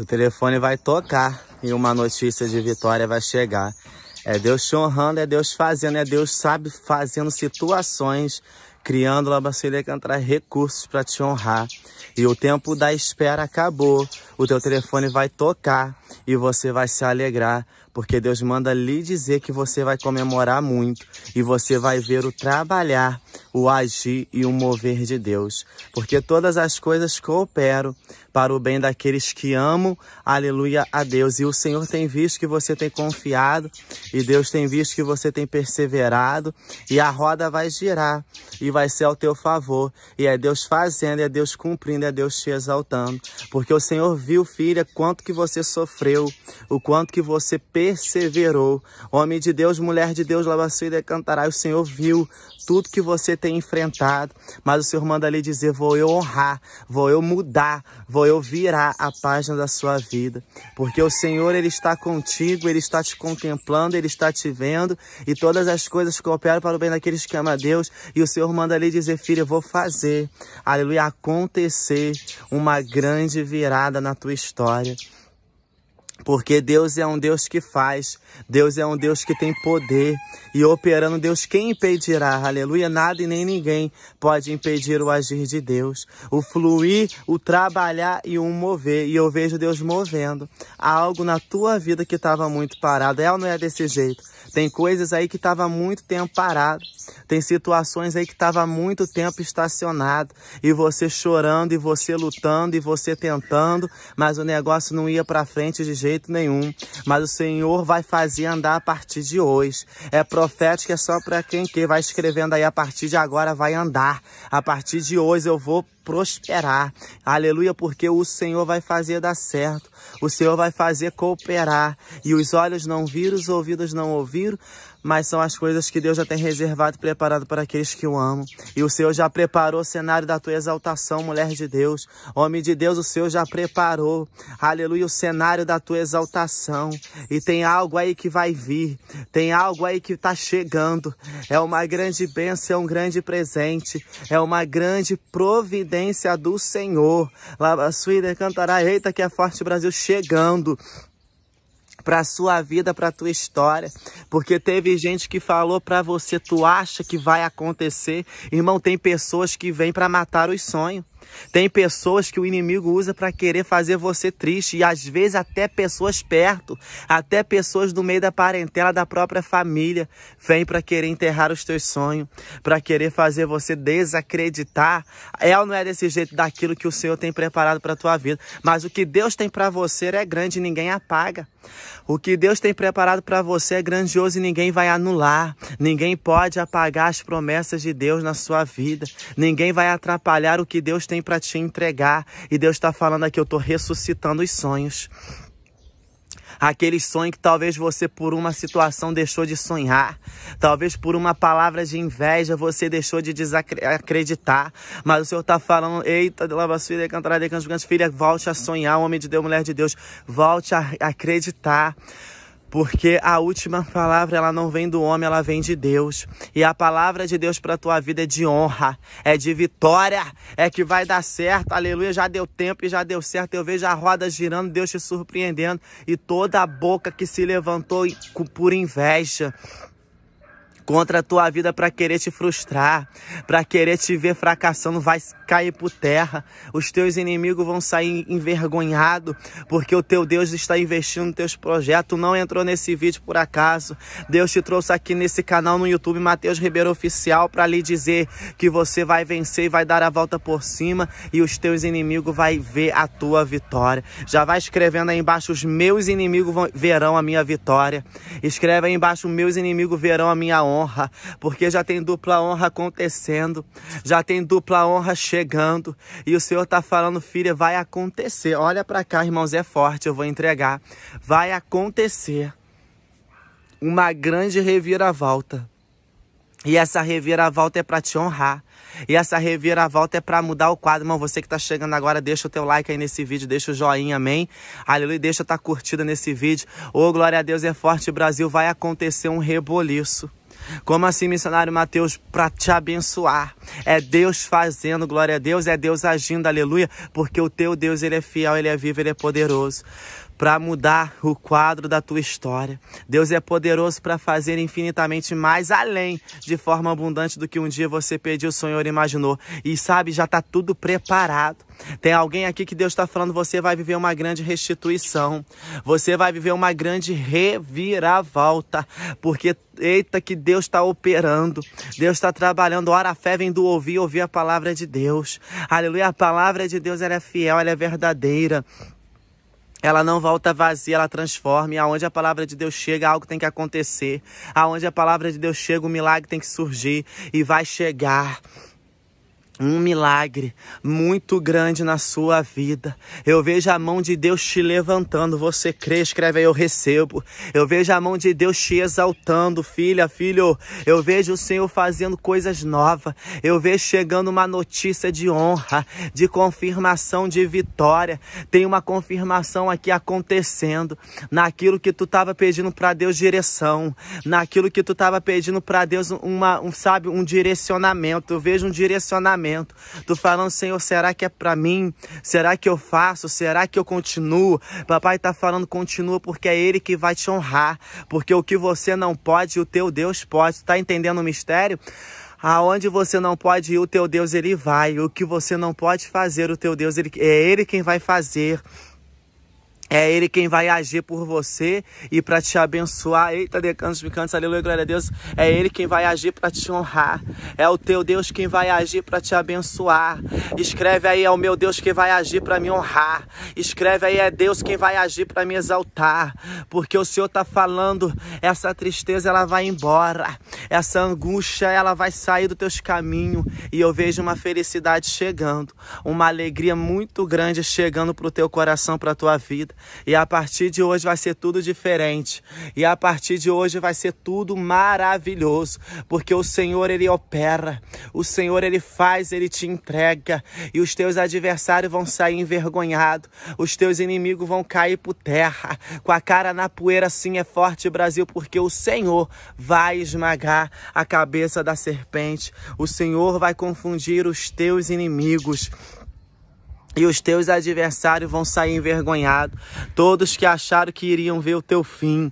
O telefone vai tocar e uma notícia de vitória vai chegar. É Deus te honrando, é Deus fazendo, é Deus sabe fazendo situações, criando labaceira cantar recursos para te honrar. E o tempo da espera acabou o teu telefone vai tocar e você vai se alegrar, porque Deus manda lhe dizer que você vai comemorar muito e você vai ver o trabalhar, o agir e o mover de Deus, porque todas as coisas cooperam para o bem daqueles que amam, aleluia a Deus. E o Senhor tem visto que você tem confiado e Deus tem visto que você tem perseverado e a roda vai girar e vai ser ao teu favor. E é Deus fazendo, é Deus cumprindo, é Deus te exaltando, porque o Senhor viu, filha, quanto que você sofreu, o quanto que você perseverou. Homem de Deus, mulher de Deus, lavaceira cantará. O Senhor viu tudo que você tem enfrentado, mas o Senhor manda lhe dizer: vou eu honrar, vou eu mudar, vou eu virar a página da sua vida, porque o Senhor ele está contigo, ele está te contemplando, ele está te vendo e todas as coisas cooperam para o bem daqueles que amam a Deus. E o Senhor manda lhe dizer: filha, vou fazer, aleluia, acontecer uma grande virada na tua história. Porque Deus é um Deus que faz, Deus é um Deus que tem poder e operando Deus, quem impedirá? Aleluia, nada e nem ninguém pode impedir o agir de Deus, o fluir, o trabalhar e o mover. E eu vejo Deus movendo algo na tua vida que estava muito parado. É ou não é desse jeito? Tem coisas aí que estava muito tempo parado. Tem situações aí que estava muito tempo estacionado. E você chorando, e você lutando, e você tentando, mas o negócio não ia para frente de jeito nenhum. Mas o Senhor vai fazer andar a partir de hoje. É profético, é só para quem quer. Vai escrevendo aí, a partir de agora vai andar. A partir de hoje eu vou prosperar. Aleluia, porque o Senhor vai fazer dar certo. O Senhor vai fazer cooperar. E os olhos não viram, os ouvidos não ouviram mas são as coisas que Deus já tem reservado e preparado para aqueles que o amam. E o Senhor já preparou o cenário da tua exaltação, mulher de Deus. Homem de Deus, o Senhor já preparou, aleluia, o cenário da tua exaltação. E tem algo aí que vai vir, tem algo aí que está chegando. É uma grande bênção, é um grande presente, é uma grande providência do Senhor. A Suíra cantará, eita que é forte Brasil chegando para a sua vida, para a tua história. Porque teve gente que falou para você, tu acha que vai acontecer. Irmão, tem pessoas que vêm para matar os sonhos. Tem pessoas que o inimigo usa para querer fazer você triste e às vezes até pessoas perto, até pessoas do meio da parentela da própria família, vêm para querer enterrar os teus sonhos, para querer fazer você desacreditar. É ou não é desse jeito daquilo que o Senhor tem preparado para tua vida, mas o que Deus tem para você é grande e ninguém apaga. O que Deus tem preparado para você é grandioso e ninguém vai anular. Ninguém pode apagar as promessas de Deus na sua vida. Ninguém vai atrapalhar o que Deus tem para te entregar. E Deus está falando aqui: eu estou ressuscitando os sonhos. Aquele sonho que talvez você por uma situação deixou de sonhar, talvez por uma palavra de inveja você deixou de desacreditar, mas o Senhor está falando, eita, de lavacilha, cantarada, canto, filha, volte a sonhar, homem de Deus, mulher de Deus, volte a acreditar porque a última palavra ela não vem do homem, ela vem de Deus. E a palavra de Deus para tua vida é de honra, é de vitória, é que vai dar certo. Aleluia, já deu tempo e já deu certo. Eu vejo a roda girando, Deus te surpreendendo e toda a boca que se levantou por inveja, contra a tua vida para querer te frustrar, para querer te ver fracassando, vai cair por terra. Os teus inimigos vão sair envergonhados, porque o teu Deus está investindo nos teus projetos. Não entrou nesse vídeo por acaso. Deus te trouxe aqui nesse canal no YouTube Matheus Ribeiro Oficial para lhe dizer que você vai vencer e vai dar a volta por cima e os teus inimigos vai ver a tua vitória. Já vai escrevendo aí embaixo os meus inimigos verão a minha vitória. Escreve aí embaixo meus inimigos verão a minha honra honra, porque já tem dupla honra acontecendo, já tem dupla honra chegando, e o Senhor está falando, filha, vai acontecer. Olha para cá, irmãos, é forte, eu vou entregar. Vai acontecer uma grande reviravolta. E essa reviravolta é para te honrar. E essa reviravolta é para mudar o quadro. Irmão, você que tá chegando agora, deixa o teu like aí nesse vídeo, deixa o joinha, amém? Aleluia, deixa tá curtida nesse vídeo. Ô, oh, glória a Deus, é forte, Brasil, vai acontecer um reboliço. Como assim, missionário Mateus, para te abençoar? É Deus fazendo, glória a Deus, é Deus agindo, aleluia, porque o teu Deus, ele é fiel, ele é vivo, ele é poderoso para mudar o quadro da tua história. Deus é poderoso para fazer infinitamente mais além, de forma abundante do que um dia você pediu, sonhou e imaginou. E sabe, já está tudo preparado. Tem alguém aqui que Deus está falando, você vai viver uma grande restituição, você vai viver uma grande reviravolta, porque eita que Deus está operando, Deus está trabalhando. Ora, a fé vem do ouvir, ouvir a palavra de Deus. Aleluia, a palavra de Deus ela é fiel, ela é verdadeira ela não volta vazia, ela transforma. E aonde a palavra de Deus chega, algo tem que acontecer. Aonde a palavra de Deus chega, o milagre tem que surgir e vai chegar um milagre muito grande na sua vida. Eu vejo a mão de Deus te levantando. Você crê, escreve aí, eu recebo. Eu vejo a mão de Deus te exaltando, filha, filho. Eu vejo o Senhor fazendo coisas novas. Eu vejo chegando uma notícia de honra, de confirmação de vitória. Tem uma confirmação aqui acontecendo naquilo que tu estava pedindo para Deus direção, naquilo que tu estava pedindo para Deus uma, um, sabe, um direcionamento. Eu vejo um direcionamento pensamento. falando, Senhor, será que é para mim? Será que eu faço? Será que eu continuo? Papai está falando, continua, porque é Ele que vai te honrar. Porque o que você não pode, o teu Deus pode. Tá entendendo o mistério? Aonde você não pode ir, o teu Deus ele vai. O que você não pode fazer, o teu Deus ele, é ele quem vai fazer. É Ele quem vai agir por você e para te abençoar. Eita, decantos, picantes, aleluia, glória a Deus. É Ele quem vai agir para te honrar. É o teu Deus quem vai agir para te abençoar. Escreve aí, é o meu Deus que vai agir para me honrar. Escreve aí, é Deus quem vai agir para me exaltar. Porque o Senhor está falando, essa tristeza ela vai embora. Essa angústia ela vai sair do teus caminhos. E eu vejo uma felicidade chegando. Uma alegria muito grande chegando para o teu coração, para a tua vida. E a partir de hoje vai ser tudo diferente. E a partir de hoje vai ser tudo maravilhoso, porque o Senhor ele opera, o Senhor ele faz, ele te entrega, e os teus adversários vão sair envergonhados, os teus inimigos vão cair por terra, com a cara na poeira, sim é forte Brasil, porque o Senhor vai esmagar a cabeça da serpente, o Senhor vai confundir os teus inimigos e os teus adversários vão sair envergonhados. Todos que acharam que iriam ver o teu fim,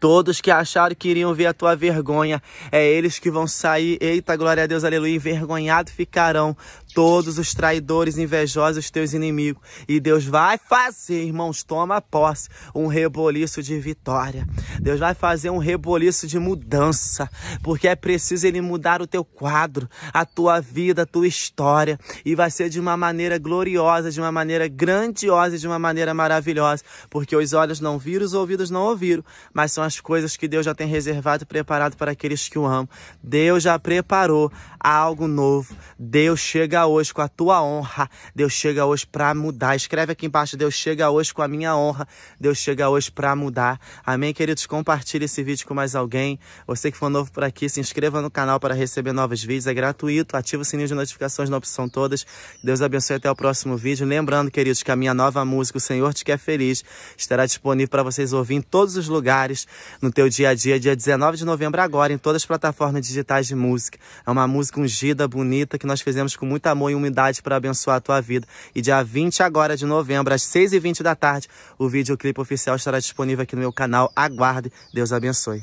Todos que acharam que iriam ver a tua vergonha, é eles que vão sair, eita glória a Deus, aleluia, envergonhado ficarão todos os traidores invejosos, teus inimigos. E Deus vai fazer, irmãos, toma posse, um reboliço de vitória. Deus vai fazer um reboliço de mudança, porque é preciso Ele mudar o teu quadro, a tua vida, a tua história. E vai ser de uma maneira gloriosa, de uma maneira grandiosa, de uma maneira maravilhosa, porque os olhos não viram, os ouvidos não ouviram, mas são as coisas que Deus já tem reservado e preparado para aqueles que o amam. Deus já preparou há algo novo. Deus chega hoje com a tua honra. Deus chega hoje para mudar. Escreve aqui embaixo: Deus chega hoje com a minha honra. Deus chega hoje para mudar. Amém, queridos? Compartilhe esse vídeo com mais alguém. Você que for novo por aqui, se inscreva no canal para receber novos vídeos. É gratuito. Ativa o sininho de notificações na opção todas. Deus abençoe até o próximo vídeo. Lembrando, queridos, que a minha nova música, O Senhor Te Quer Feliz, estará disponível para vocês ouvir em todos os lugares no teu dia a dia, dia 19 de novembro, agora, em todas as plataformas digitais de música. É uma música música ungida, bonita, que nós fizemos com muito amor e humildade para abençoar a tua vida. E dia 20 agora de novembro, às 6h20 da tarde, o videoclipe oficial estará disponível aqui no meu canal. Aguarde. Deus abençoe.